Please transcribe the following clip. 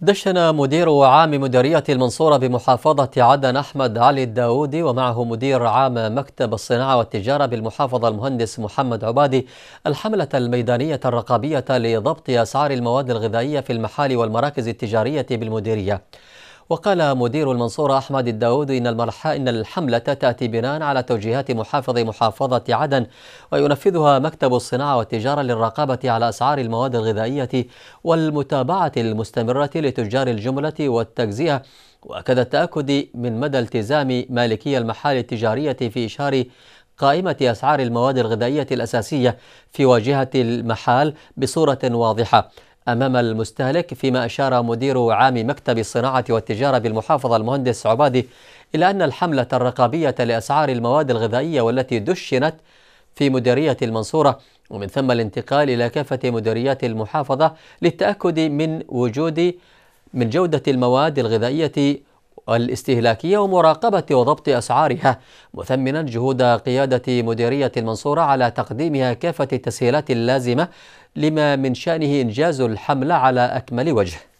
دشن مدير عام مديرية المنصورة بمحافظة عدن أحمد علي الداودي ومعه مدير عام مكتب الصناعة والتجارة بالمحافظة المهندس محمد عبادي الحملة الميدانية الرقابية لضبط أسعار المواد الغذائية في المحال والمراكز التجارية بالمديرية وقال مدير المنصورة أحمد الداود إن, المرحة إن الحملة تأتي بناء على توجيهات محافظ محافظة عدن وينفذها مكتب الصناعة والتجارة للرقابة على أسعار المواد الغذائية والمتابعة المستمرة لتجار الجملة والتجزئة وأكد التأكد من مدى التزام مالكي المحال التجارية في إشهار قائمة أسعار المواد الغذائية الأساسية في واجهة المحال بصورة واضحة أمام المستهلك فيما أشار مدير عام مكتب الصناعة والتجارة بالمحافظة المهندس عبادي إلى أن الحملة الرقابية لأسعار المواد الغذائية والتي دشنت في مديرية المنصورة ومن ثم الانتقال إلى كافة مديريات المحافظة للتأكد من وجود من جودة المواد الغذائية الاستهلاكية ومراقبة وضبط أسعارها مثمنا جهود قيادة مديرية المنصورة على تقديمها كافة التسهيلات اللازمة لما من شأنه إنجاز الحملة على أكمل وجه